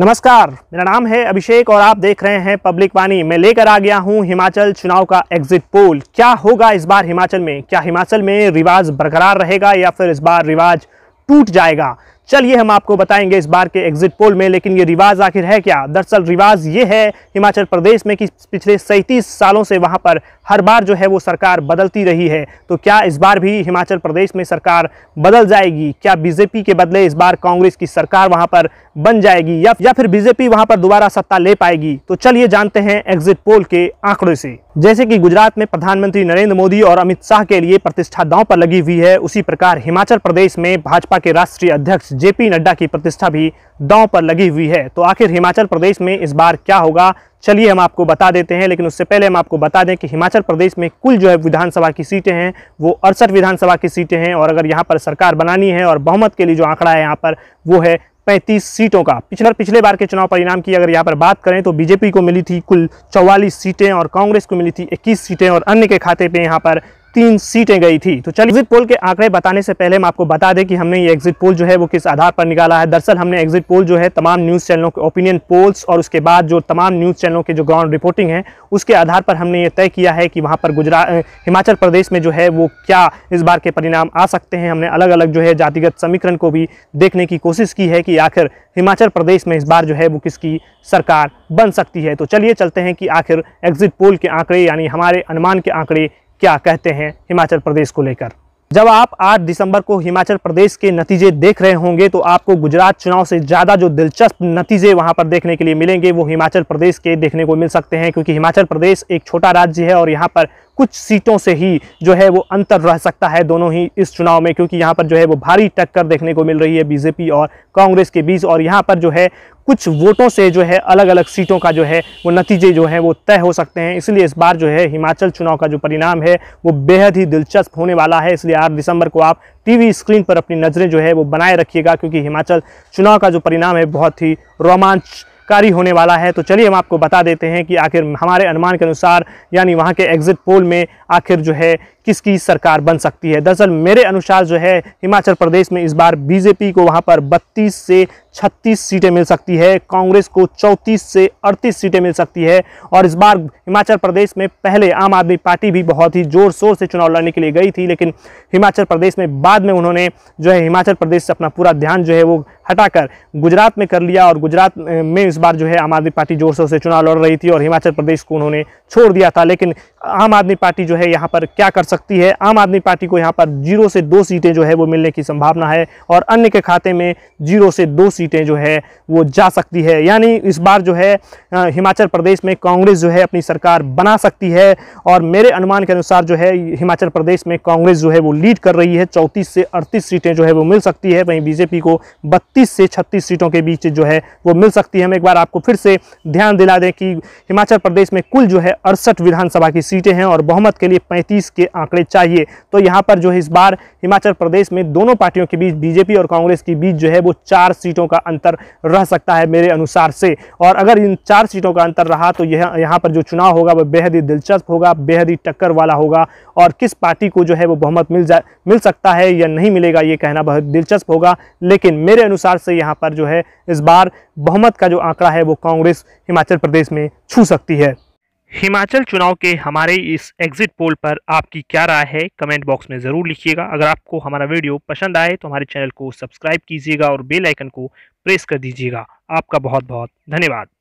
नमस्कार मेरा नाम है अभिषेक और आप देख रहे हैं पब्लिक वाणी मैं लेकर आ गया हूं हिमाचल चुनाव का एग्जिट पोल क्या होगा इस बार हिमाचल में क्या हिमाचल में रिवाज बरकरार रहेगा या फिर इस बार रिवाज टूट जाएगा चलिए हम आपको बताएंगे इस बार के एग्जिट पोल में लेकिन ये रिवाज आखिर है क्या दरअसल रिवाज ये है हिमाचल प्रदेश में कि पिछले सैंतीस सालों से वहाँ पर हर बार जो है वो सरकार बदलती रही है तो क्या इस बार भी हिमाचल प्रदेश में सरकार बदल जाएगी क्या बीजेपी के बदले इस बार कांग्रेस की सरकार वहाँ पर बन जाएगी या या फिर बीजेपी वहाँ पर दोबारा सत्ता ले पाएगी तो चलिए जानते हैं एग्जिट पोल के आंकड़े से जैसे कि गुजरात में प्रधानमंत्री नरेंद्र मोदी और अमित शाह के लिए प्रतिष्ठा दांव पर लगी हुई है उसी प्रकार हिमाचल प्रदेश में भाजपा के राष्ट्रीय अध्यक्ष जेपी नड्डा की प्रतिष्ठा भी दांव पर लगी हुई है तो आखिर हिमाचल प्रदेश में इस बार क्या होगा चलिए हम आपको बता देते हैं लेकिन उससे पहले हम आपको बता दें कि हिमाचल प्रदेश में कुल जो है विधानसभा की सीटें हैं वो अड़सठ विधानसभा की सीटें हैं और अगर यहाँ पर सरकार बनानी है और बहुमत के लिए जो आंकड़ा है यहाँ पर वो है पैंतीस सीटों का पिछले पिछले बार के चुनाव परिणाम की अगर यहाँ पर बात करें तो बीजेपी को मिली थी कुल चौवालीस सीटें और कांग्रेस को मिली थी इक्कीस सीटें और अन्य के खाते पे यहाँ पर तीन सीटें गई थी तो चलिए एग्जिट पोल के आंकड़े बताने से पहले हम आपको बता दें कि हमने ये एग्जिट पोल जो है वो किस आधार पर निकाला है दरअसल हमने एग्जिट पोल जो है तमाम न्यूज़ चैनलों के ओपिनियन पोल्स और उसके बाद जो तमाम न्यूज़ चैनलों के जो ग्राउंड रिपोर्टिंग है उसके आधार पर हमने ये तय किया है कि वहाँ पर गुजरात हिमाचल प्रदेश में जो है वो क्या इस बार के परिणाम आ सकते हैं हमने अलग अलग जो है जातिगत समीकरण को भी देखने की कोशिश की है कि आखिर हिमाचल प्रदेश में इस बार जो है वो किसकी सरकार बन सकती है तो चलिए चलते हैं कि आखिर एग्जिट पोल के आंकड़े यानी हमारे अनुमान के आंकड़े क्या कहते हैं हिमाचल प्रदेश को लेकर जब आप 8 दिसंबर को हिमाचल प्रदेश के नतीजे देख रहे होंगे तो आपको गुजरात चुनाव से ज़्यादा जो दिलचस्प नतीजे वहां पर देखने के लिए मिलेंगे वो हिमाचल प्रदेश के देखने को मिल सकते हैं क्योंकि हिमाचल प्रदेश एक छोटा राज्य है और यहां पर कुछ सीटों से ही जो है वो अंतर रह सकता है दोनों ही इस चुनाव में क्योंकि यहाँ पर जो है वो भारी टक्कर देखने को मिल रही है बीजेपी और कांग्रेस के बीच और यहाँ पर जो है कुछ वोटों से जो है अलग अलग सीटों का जो है वो नतीजे जो है वो तय हो सकते हैं इसलिए इस बार जो है हिमाचल चुनाव का जो परिणाम है वो बेहद ही दिलचस्प होने वाला है इसलिए आठ दिसंबर को आप टीवी स्क्रीन पर अपनी नज़रें जो है वो बनाए रखिएगा क्योंकि हिमाचल चुनाव का जो परिणाम है बहुत ही रोमांच कारी होने वाला है तो चलिए हम आपको बता देते हैं कि आखिर हमारे अनुमान के अनुसार यानी वहाँ के एग्जिट पोल में आखिर जो है किसकी सरकार बन सकती है दरअसल मेरे अनुसार जो है हिमाचल प्रदेश में इस बार बीजेपी को वहाँ पर 32 से छत्तीस सीटें मिल सकती है कांग्रेस को चौंतीस से अड़तीस सीटें मिल सकती है और इस बार हिमाचल प्रदेश में पहले आम आदमी पार्टी भी बहुत ही ज़ोर शोर से चुनाव लड़ने के लिए गई थी लेकिन हिमाचल प्रदेश में बाद में उन्होंने जो है हिमाचल प्रदेश से अपना पूरा ध्यान जो है वो हटाकर गुजरात में कर लिया और गुजरात में इस बार जो है आम आदमी पार्टी जोर शोर से चुनाव लड़ रही थी और हिमाचल प्रदेश को उन्होंने छोड़ दिया था लेकिन आम आदमी पार्टी जो है यहाँ पर क्या कर सकती है आम आदमी पार्टी को यहाँ पर जीरो से दो सीटें जो है वो मिलने की संभावना है और अन्य के खाते में जीरो से दो सीटें जो है वो जा सकती है यानी इस बार जो है हिमाचल प्रदेश में कांग्रेस जो है अपनी सरकार बना सकती है और मेरे अनुमान के अनुसार जो है हिमाचल प्रदेश में कांग्रेस जो है वो लीड कर रही है चौंतीस से अड़तीस सीटें जो है वो मिल सकती है वहीं बीजेपी को बत्तीस से छत्तीस सीटों के बीच जो है वो मिल सकती है हम एक बार आपको फिर से ध्यान दिला दें कि हिमाचल प्रदेश में कुल जो है अड़सठ विधानसभा की सीटें हैं और बहुमत के लिए पैंतीस के आंकड़े चाहिए तो यहाँ पर जो है इस बार हिमाचल प्रदेश में दोनों पार्टियों के बीच बीजेपी और कांग्रेस के बीच जो है वो चार सीटों का अंतर रह सकता है मेरे अनुसार से और अगर इन चार सीटों का अंतर रहा तो यह यहाँ पर जो चुनाव होगा वह बेहद ही दिलचस्प होगा बेहद ही टक्कर वाला होगा और किस पार्टी को जो है वो बहुमत मिल जा मिल सकता है या नहीं मिलेगा ये कहना बहुत दिलचस्प होगा लेकिन मेरे अनुसार से यहाँ पर जो है इस बार बहुमत का जो आंकड़ा है वो कांग्रेस हिमाचल प्रदेश में छू सकती है हिमाचल चुनाव के हमारे इस एग्जिट पोल पर आपकी क्या राय है कमेंट बॉक्स में ज़रूर लिखिएगा अगर आपको हमारा वीडियो पसंद आए तो हमारे चैनल को सब्सक्राइब कीजिएगा और बेल आइकन को प्रेस कर दीजिएगा आपका बहुत बहुत धन्यवाद